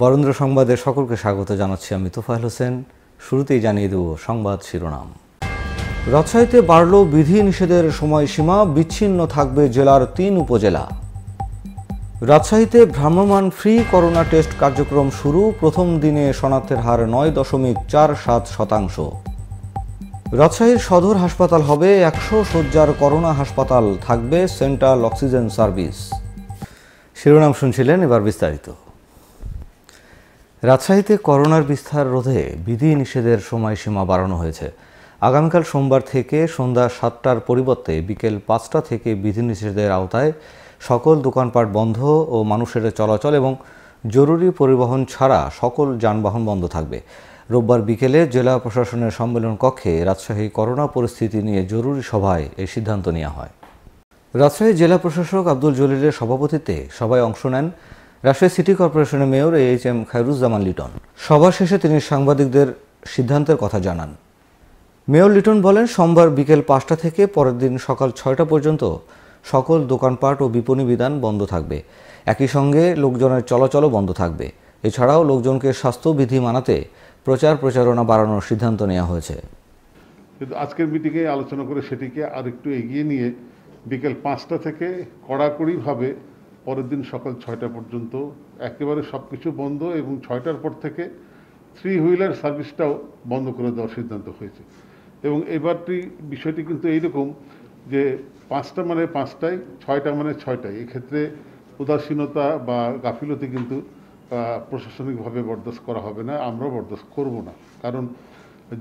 বরেন্দ্র সংবাদে সকলকে স্বাগত জানাচ্ছি আমি তোফাইল হোসেন শুরুতেই জানিয়ে দেব সংবাদ শিরোনাম রাজশাহীতে বাড়ল বিধি নিষেধের সময়সীমা বিচ্ছিন্ন থাকবে জেলার তিন উপজেলা রাজশাহীতে ভ্রাম্যমান ফ্রি করোনা টেস্ট কার্যক্রম শুরু প্রথম দিনে শনাক্তের হার নয় দশমিক চার সাত শতাংশ রাজশাহীর সদর হাসপাতাল হবে একশো শয্যার করোনা হাসপাতাল থাকবে সেন্ট্রাল অক্সিজেন সার্ভিস শিরোনাম শুনছিলেন এবার বিস্তারিত রাজশাহীতে করোনার বিস্তার রোধে বিধি নিষেধের সময়সীমা বাড়ানো হয়েছে আগামীকাল সোমবার থেকে সন্ধ্যা সাতটার পরিবর্তে বিকেল পাঁচটা থেকে বিধিনিষেধের আওতায় সকল দোকানপাট বন্ধ ও মানুষের চলাচল এবং জরুরি পরিবহন ছাড়া সকল যানবাহন বন্ধ থাকবে রোববার বিকেলে জেলা প্রশাসনের সম্মেলন কক্ষে রাজশাহী করোনা পরিস্থিতি নিয়ে জরুরি সভায় এই সিদ্ধান্ত নেওয়া হয় রাজশাহী জেলা প্রশাসক আব্দুল জলিলের সভাপতিত্বে সভায় অংশ নেন রাজশাহী সিটি কর্পোরেশনের mayor H M Khairuzzaman Liton সভা শেষে তিনি সাংবাদিকদের সিদ্ধান্তের কথা জানান মেয়র লিটন বলেন সোমবার বিকেল পাঁচটা থেকে পরের দিন সকাল ছয়টা পর্যন্ত সকল দোকানপাট ও বিপণী বিধান বন্ধ থাকবে একই সঙ্গে লোকজনের চলাচলও বন্ধ থাকবে এছাড়াও লোকজনকে স্বাস্থ্যবিধি মানাতে প্রচার প্রচারণা বাড়ানোর সিদ্ধান্ত নেওয়া হয়েছে কিন্তু আজকের মিটিংয়ে আলোচনা করে সেটিকে আর একটু এগিয়ে নিয়ে বিকেল পাঁচটা থেকে কড়াকড়িভাবে পরের দিন সকাল ছয়টা পর্যন্ত একেবারে সব কিছু বন্ধ এবং ছয়টার পর থেকে থ্রি হুইলার সার্ভিসটাও বন্ধ করে দেওয়ার সিদ্ধান্ত হয়েছে এবং এবারটি বিষয়টি কিন্তু এইরকম যে পাঁচটা মানে পাঁচটায় ছয়টা মানে ছয়টায় এক্ষেত্রে উদাসীনতা বা গাফিলতি কিন্তু প্রশাসনিকভাবে বরদাস্ত করা হবে না আমরাও বরদাস্ত করব না কারণ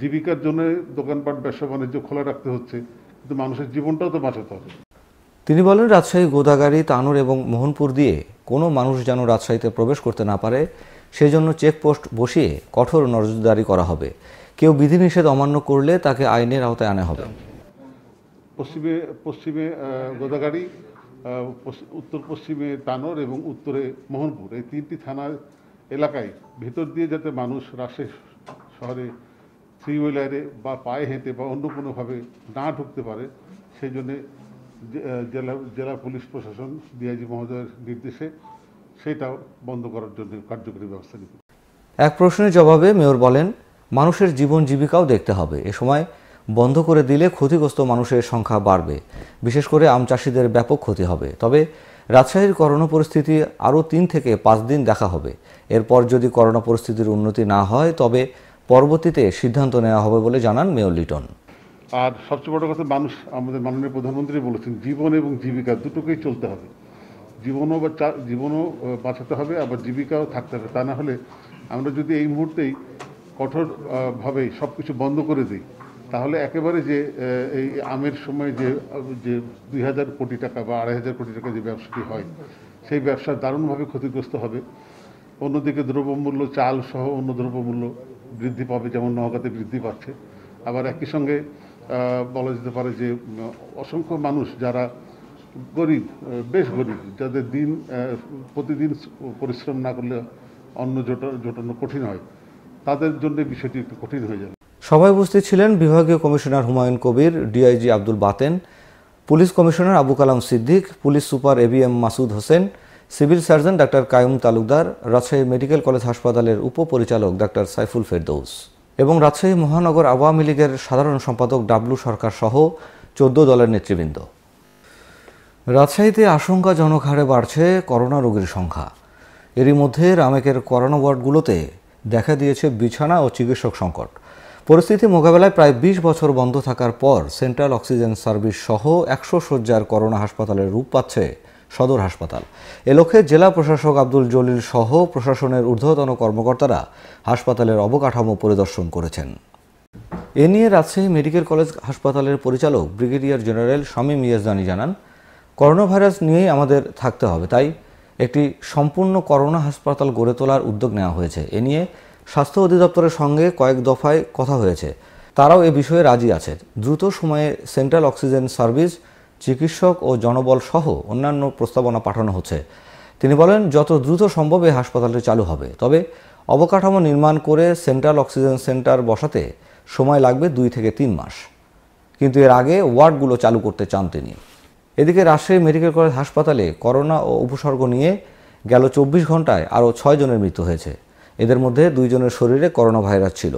জীবিকার জন্য দোকানপাট ব্যবসা বাণিজ্য খোলা রাখতে হচ্ছে কিন্তু মানুষের জীবনটাও তো বাঁচাতে হবে তিনি বলেন রাজশাহী গোদাগাড়ি তানুর এবং মোহনপুর দিয়ে কোনো মানুষ যেন রাজশাহীতে প্রবেশ করতে না পারে সেজন্য চেকপোস্ট বসিয়ে কঠোর নজরদারি করা হবে কেউ বিধিনিষেধ অমান্য করলে তাকে আইনের আওতায় আনা হবে পশ্চিমে পশ্চিমে গোদাগাড়ি উত্তর পশ্চিমে তানোর এবং উত্তরে মোহনপুর এই তিনটি থানার এলাকায় ভেতর দিয়ে যাতে মানুষ রাজশাহী শহরে থ্রি হুইলারে বা পায়ে হেঁটে বা অন্য কোনোভাবে না ঢুকতে পারে সেই জন্যে জেলা জেলা পুলিশ প্রশাসন ডিআইজি মহোদয়ের নির্দেশে সেটাও বন্ধ করার জন্য কার্যকরী ব্যবস্থা নিতে এক প্রশ্নের জবাবে মেয়র বলেন মানুষের জীবন জীবিকাও দেখতে হবে এ সময় বন্ধ করে দিলে ক্ষতিগ্রস্ত মানুষের সংখ্যা বাড়বে বিশেষ করে আম চাষিদের ব্যাপক ক্ষতি হবে তবে রাজশাহীর করোনা পরিস্থিতি আরও তিন থেকে পাঁচ দিন দেখা হবে এরপর যদি করোনা পরিস্থিতির উন্নতি না হয় তবে পরবর্তীতে সিদ্ধান্ত নেওয়া হবে বলে জানান মেয়র লিটন আর সবচেয়ে বড় কথা মানুষ আমাদের মাননীয় প্রধানমন্ত্রী বলেছেন জীবন এবং জীবিকা দুটোকেই চলতে হবে জীবনও বা জীবনও বাঁচাতে হবে আবার জীবিকাও থাকতে হবে তা না হলে আমরা যদি এই মুহূর্তেই কঠোরভাবে সব কিছু বন্ধ করে দিই তাহলে একেবারে যে এই আমের সময় যে যে দুই হাজার কোটি টাকা বা আড়াই হাজার কোটি টাকা যে ব্যবসাটি হয় সেই ব্যবসা দারুণভাবে ক্ষতিগ্রস্ত হবে অন্যদিকে দ্রব্যমূল্য চাল সহ অন্য দ্রব্যমূল্য বৃদ্ধি পাবে যেমন নওগাঁতে বৃদ্ধি পাচ্ছে আবার একই সঙ্গে বলা যেতে পারে যে অসংখ্য মানুষ যারা গরিব বেশ গরিব যাদের দিন প্রতিদিন পরিশ্রম না করলে অন্ন জোটানো কঠিন হয় তাদের জন্য বিষয়টি একটু কঠিন হয়ে যাবে সভায় উপস্থিত ছিলেন বিভাগীয় commissioner Humayun Kabir DIG Abdul Baten police commissioner Abu Kalam Siddique police super A M Masud Hossain civil surgeon doctor Kayum Talukdar Rajshahi medical college হাসপাতালের উপপরিচালক ডাক্তার সাইফুল ফেরদৌস এবং রাজশাহী মহানগর আওয়ামী লীগের সাধারণ সম্পাদক ডাব্লু সরকার সহ চোদ্দ দলের নেতৃবৃন্দ রাজশাহীতে আশঙ্কাজনক হারে বাড়ছে করোনা রোগীর সংখ্যা এরই মধ্যে রামেকের করোনা ওয়ার্ডগুলোতে দেখা দিয়েছে বিছানা ও চিকিৎসক সংকট পরিস্থিতি মোকাবেলায় প্রায় ২০ বছর বন্ধ থাকার পর সেন্ট্রাল অক্সিজেন সার্ভিস সহ একশো শয্যার করোনা হাসপাতালের রূপ পাচ্ছে সদর হাসপাতাল এ লক্ষ্যে জেলা প্রশাসক আব্দুল জলিল সহ প্রশাসনের ঊর্ধ্বতন কর্মকর্তারা হাসপাতালের অবকাঠামো পরিদর্শন করেছেন এ নিয়ে রাজশাহী মেডিকেল কলেজ হাসপাতালের পরিচালক ব্রিগেডিয়ার জেনারেল শামীম ইয়াজদানি জানান করোনা ভাইরাস নিয়েই আমাদের থাকতে হবে তাই একটি সম্পূর্ণ করোনা হাসপাতাল গড়ে তোলার উদ্যোগ নেওয়া হয়েছে এ নিয়ে স্বাস্থ্য অধিদপ্তরের সঙ্গে কয়েক দফায় কথা হয়েছে তারাও এ বিষয়ে রাজি আছে দ্রুত সময়ে সেন্ট্রাল অক্সিজেন সার্ভিস চিকিৎসক ও জনবল সহ অন্যান্য প্রস্তাবনা পাঠানো হচ্ছে তিনি বলেন যত দ্রুত সম্ভব এই হাসপাতালটি চালু হবে তবে অবকাঠামো নির্মাণ করে সেন্ট্রাল অক্সিজেন সেন্টার বসাতে সময় লাগবে দুই থেকে তিন মাস কিন্তু এর আগে ওয়ার্ডগুলো চালু করতে চান তিনি এদিকে রাজশাহী মেডিকেল কলেজ হাসপাতালে করোনা ও উপসর্গ নিয়ে গেল চব্বিশ ঘন্টায় আরও ছয় জনের মৃত্যু হয়েছে এদের মধ্যে দুইজনের শরীরে করোনা ভাইরাস ছিল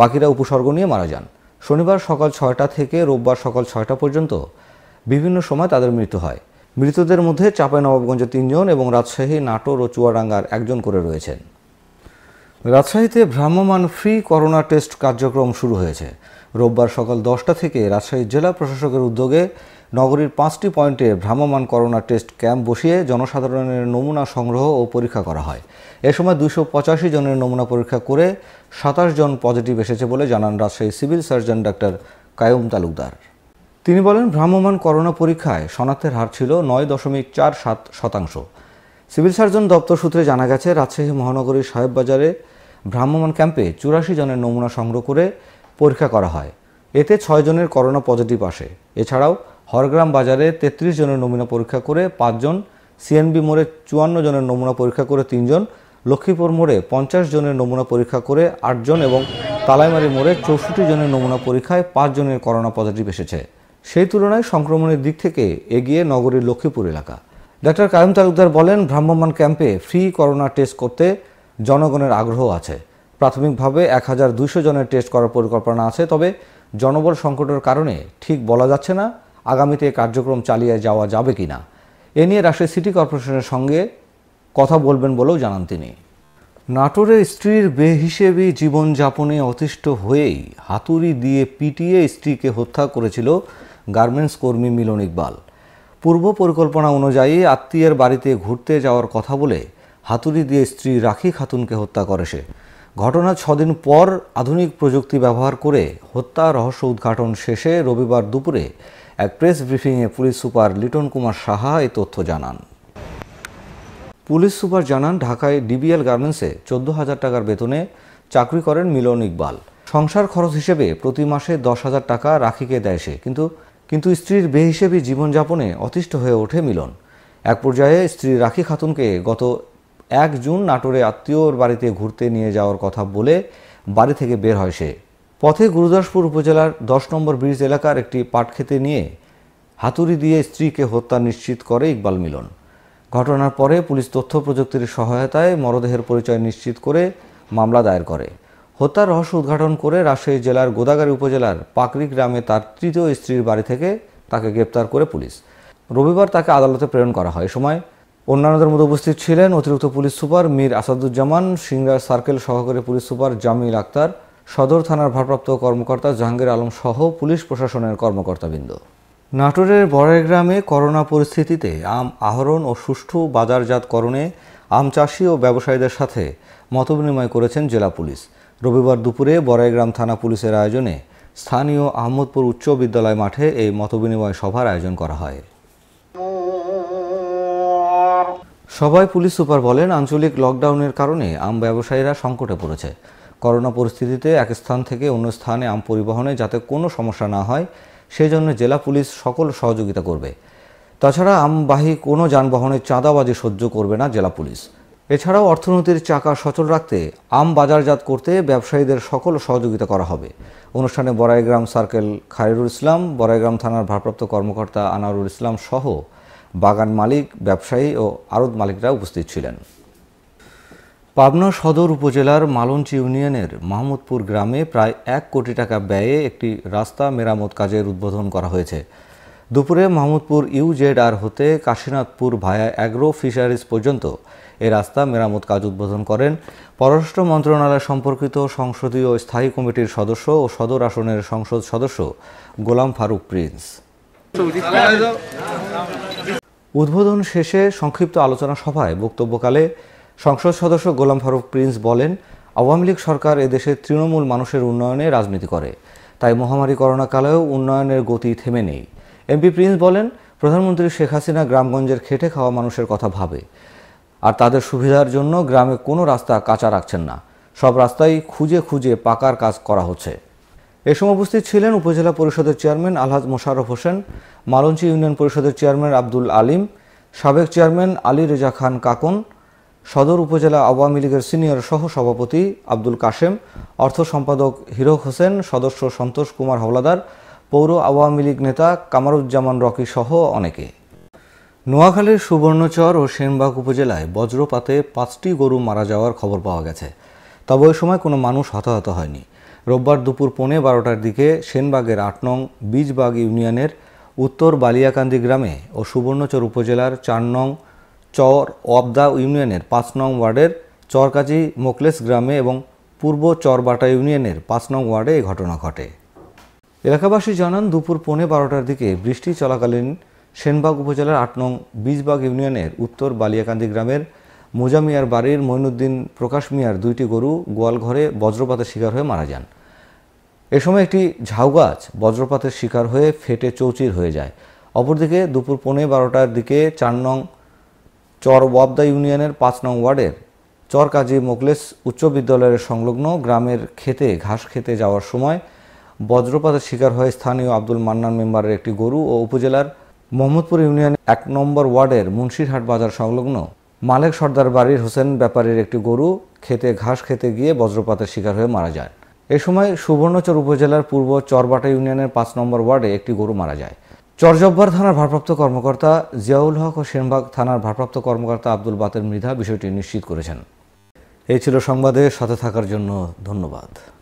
বাকিরা উপসর্গ নিয়ে মারা যান শনিবার সকাল ছয়টা থেকে রোববার সকাল ছয়টা পর্যন্ত বিভিন্ন সময় তাদের মৃত্যু হয় মৃতদের মধ্যে নবাবগঞ্জে তিনজন এবং রাজশাহী নাটোর ও চুয়াডাঙ্গার একজন করে রয়েছেন রাজশাহীতে ভ্রাম্যমান ফ্রি করোনা টেস্ট কার্যক্রম শুরু হয়েছে রোববার সকাল দশটা থেকে রাজশাহী জেলা প্রশাসকের উদ্যোগে নগরীর পাঁচটি পয়েন্টে ভ্রাম্যমান করোনা টেস্ট ক্যাম্প বসিয়ে জনসাধারণের নমুনা সংগ্রহ ও পরীক্ষা করা হয় এ সময় দুশো পঁচাশি জনের নমুনা পরীক্ষা করে সাতাশ জন পজিটিভ এসেছে বলে জানান Rajshahi civil surgeon doctor Kayum Talukdar তিনি বলেন ভ্রাম্যমাণ করোনা পরীক্ষায় শনাক্তের হার ছিল নয় দশমিক চার সাত শতাংশ সিভিল সার্জন দপ্তর সূত্রে জানা গেছে রাজশাহী মহানগরীর সাহেববাজারে ভ্রাম্যমাণ ক্যাম্পে চুরাশি জনের নমুনা সংগ্রহ করে পরীক্ষা করা হয় এতে ছয় জনের করোনা পজিটিভ আসে এছাড়াও হরগ্রাম বাজারে ৩৩ জনের নমুনা পরীক্ষা করে পাঁচজন সিএনবি মোড়ে চুয়ান্ন জনের নমুনা পরীক্ষা করে তিনজন লক্ষ্মীপুর মোড়ে পঞ্চাশ জনের নমুনা পরীক্ষা করে আটজন এবং তালাইমারি মোড়ে চৌষট্টি জনের নমুনা পরীক্ষায় পাঁচজনের করোনা পজিটিভ এসেছে সেই তুলনায় সংক্রমণের দিক থেকে এগিয়ে নগরীর লক্ষ্মীপুর এলাকা ডাক্তার কায়ুম তালুকদার বলেন ভ্রাম্যমান ক্যাম্পে ফ্রি করোনা টেস্ট করতে জনগণের আগ্রহ আছে প্রাথমিকভাবে এক হাজার দুইশো জনের টেস্ট করার পরিকল্পনা আছে তবে জনবল সংকটের কারণে ঠিক বলা যাচ্ছে না আগামীতে কার্যক্রম চালিয়ে যাওয়া যাবে কি না এ নিয়ে রাজশাহী সিটি কর্পোরেশনের সঙ্গে কথা বলবেন বলেও জানান তিনি নাটোরে স্ত্রীর বেহিসেবি জীবনযাপনে অতিষ্ঠ হয়েই হাতুড়ি দিয়ে পিটিয়ে স্ত্রীকে হত্যা করেছিল গার্মেন্টস কর্মী মিলন ইকবাল পূর্ব পরিকল্পনা অনুযায়ী আত্মীয়ের বাড়িতে ঘুরতে যাওয়ার কথা বলে হাতুড়ি দিয়ে স্ত্রী রাখি খাতুনকে হত্যা করে সে ঘটনা ছদিন পর আধুনিক প্রযুক্তি ব্যবহার করে হত্যা রহস্য উদ্ঘাটন শেষে রবিবার দুপুরে এক প্রেস ব্রিফিংয়ে পুলিশ সুপার লিটন কুমার সাহা এই তথ্য জানান পুলিশ সুপার জানান ঢাকায় ডিবিএল গার্মেন্টসে চোদ্দ হাজার টাকার বেতনে চাকরি করেন মিলন ইকবাল সংসার খরচ হিসেবে প্রতি মাসে দশ হাজার টাকা রাখিকে দেয় সে কিন্তু কিন্তু স্ত্রীর বেহিসেবি জীবনযাপনে অতিষ্ঠ হয়ে ওঠে মিলন এক পর্যায়ে স্ত্রী রাখি খাতুনকে গত এক জুন নাটোরে আত্মীয়র বাড়িতে ঘুরতে নিয়ে যাওয়ার কথা বলে বাড়ি থেকে বের হয় সে পথে গুরুদাসপুর উপজেলার দশ নম্বর ব্রিজ এলাকার একটি পাটক্ষেতে নিয়ে হাতুড়ি দিয়ে স্ত্রীকে হত্যা নিশ্চিত করে ইকবাল মিলন ঘটনার পরে পুলিশ তথ্য প্রযুক্তির সহায়তায় মরদেহের পরিচয় নিশ্চিত করে মামলা দায়ের করে হত্যার রহস্য উদ্ঘাটন করে রাজশাহী জেলার গোদাগাড়ি উপজেলার পাকরি গ্রামে তার তৃতীয় স্ত্রীর বাড়ি থেকে তাকে গ্রেপ্তার করে পুলিশ রবিবার তাকে আদালতে প্রেরণ করা হয় সময় অন্যান্যদের মধ্যে উপস্থিত ছিলেন অতিরিক্ত police super Mir Asaduzzaman Singra circle সহকারী পুলিশ সুপার জামিল আক্তার সদর থানার ভারপ্রাপ্ত কর্মকর্তা জাহাঙ্গীর আলম সহ পুলিশ প্রশাসনের কর্মকর্তাবৃন্দ নাটোরের গ্রামে করোনা পরিস্থিতিতে আম আহরণ ও সুষ্ঠু বাজারজাতকরণে আম চাষি ও ব্যবসায়ীদের সাথে মতবিনিময় করেছেন জেলা পুলিশ রবিবার দুপুরে বড়াইগ্রাম থানা পুলিশের আয়োজনে স্থানীয় আহমদপুর উচ্চ বিদ্যালয় মাঠে এই মতবিনিময় সভার আয়োজন করা হয় সবাই পুলিশ সুপার বলেন আঞ্চলিক লকডাউনের কারণে আম ব্যবসায়ীরা সংকটে পড়েছে করোনা পরিস্থিতিতে এক স্থান থেকে অন্য স্থানে আম পরিবহনে যাতে কোনো সমস্যা না হয় সেজন্য জেলা পুলিশ সকল সহযোগিতা করবে তাছাড়া আমবাহী কোনো যানবাহনের চাঁদাবাজি সহ্য করবে না জেলা পুলিশ এছাড়াও অর্থনীতির চাকা সচল রাখতে আম বাজারজাত করতে ব্যবসায়ীদের সকল সহযোগিতা করা হবে অনুষ্ঠানে বরাইগ্রাম সার্কেল খায়রুল ইসলাম বড়াইগ্রাম থানার ভারপ্রাপ্ত কর্মকর্তা আনারুল ইসলাম সহ বাগান মালিক ব্যবসায়ী ও আরদ মালিকরা উপস্থিত ছিলেন পাবনা সদর উপজেলার মালঞ্চ ইউনিয়নের মাহমুদপুর গ্রামে প্রায় এক কোটি টাকা ব্যয়ে একটি রাস্তা মেরামত কাজের উদ্বোধন করা হয়েছে দুপুরে মাহমুদপুর ইউজেড আর হতে কাশীনাথপুর ভায়া অ্যাগ্রো ফিশারিজ পর্যন্ত এ রাস্তা মেরামত কাজ উদ্বোধন করেন পররাষ্ট্র মন্ত্রণালয় সম্পর্কিত সংসদীয় স্থায়ী কমিটির সদস্য ও সদর আসনের সংসদ সদস্য গোলাম ফারুক প্রিন্স উদ্বোধন শেষে সংক্ষিপ্ত আলোচনা সভায় বক্তব্যকালে সংসদ সদস্য গোলাম ফারুক প্রিন্স বলেন আওয়ামী লীগ সরকার এদেশের তৃণমূল মানুষের উন্নয়নে রাজনীতি করে তাই মহামারী করোনাকালেও উন্নয়নের গতি থেমে নেই এমপি প্রিন্স বলেন প্রধানমন্ত্রী শেখ হাসিনা গ্রামগঞ্জের খেটে খাওয়া মানুষের কথা ভাবে আর তাদের সুবিধার জন্য গ্রামে কোনো রাস্তা কাঁচা রাখছেন না সব রাস্তাই খুঁজে খুঁজে পাকার কাজ করা হচ্ছে এ সময় উপস্থিত ছিলেন উপজেলা পরিষদের চেয়ারম্যান আলহাজ মোশাররফ হোসেন মালঞ্চি ইউনিয়ন পরিষদের চেয়ারম্যান আব্দুল আলিম সাবেক চেয়ারম্যান আলী রেজা খান কাকন সদর উপজেলা আওয়ামী লীগের সিনিয়র সহ সভাপতি আব্দুল কাশেম অর্থ সম্পাদক হিরক হোসেন সদস্য সন্তোষ কুমার হাওলাদার পৌর আওয়ামী লীগ নেতা কামারুজ্জামান রকি সহ অনেকে নোয়াখালীর সুবর্ণচর ও সেনবাগ উপজেলায় বজ্রপাতে পাঁচটি গরু মারা যাওয়ার খবর পাওয়া গেছে তবে ওই সময় কোনো মানুষ হতাহত হয়নি রোববার দুপুর পৌনে বারোটার দিকে সেনবাগের আট নং বীজবাগ ইউনিয়নের উত্তর বালিয়াকান্দি গ্রামে ও সুবর্ণচর উপজেলার চার নং চর অবদা ইউনিয়নের পাঁচ নং ওয়ার্ডের চরকাজি মোকলেস গ্রামে এবং পূর্ব চরবাটা ইউনিয়নের পাঁচ নং ওয়ার্ডে এই ঘটনা ঘটে এলাকাবাসী জানান দুপুর পৌনে বারোটার দিকে বৃষ্টি চলাকালীন সেনবাগ উপজেলার আট নং বীজবাগ ইউনিয়নের উত্তর বালিয়াকান্দি গ্রামের মোজামিয়ার বাড়ির মইনুদ্দিন প্রকাশ মিয়ার দুইটি গরু গোয়ালঘরে বজ্রপাতের শিকার হয়ে মারা যান এ সময় একটি ঝাউ গাছ বজ্রপাতের শিকার হয়ে ফেটে চৌচির হয়ে যায় অপরদিকে দুপুর পৌনে বারোটার দিকে চার নং চর ওয়াবদা ইউনিয়নের পাঁচ নং ওয়ার্ডের চর কাজী মোকলেস উচ্চ বিদ্যালয়ের সংলগ্ন গ্রামের খেতে ঘাস খেতে যাওয়ার সময় বজ্রপাতের শিকার হয়ে স্থানীয় আব্দুল মান্নান মেম্বারের একটি গরু ও উপজেলার মোহাম্মদপুর ইউনিয়ন এক নম্বর ওয়ার্ডের মুন্সিরহাট বাজার সংলগ্ন মালেক সর্দার বাড়ির হোসেন ব্যাপারীর একটি গরু খেতে ঘাস খেতে গিয়ে বজ্রপাতের শিকার হয়ে মারা যায় এ সময় সুবর্ণচর উপজেলার পূর্ব চরবাটা ইউনিয়নের পাঁচ নম্বর ওয়ার্ডে একটি গরু মারা যায় চরজব্বার থানার ভারপ্রাপ্ত কর্মকর্তা জিয়াউল হক ও সেনবাগ থানার ভারপ্রাপ্ত কর্মকর্তা আব্দুল বাতের মৃধা বিষয়টি নিশ্চিত করেছেন এই ছিল সংবাদে সাথে থাকার জন্য ধন্যবাদ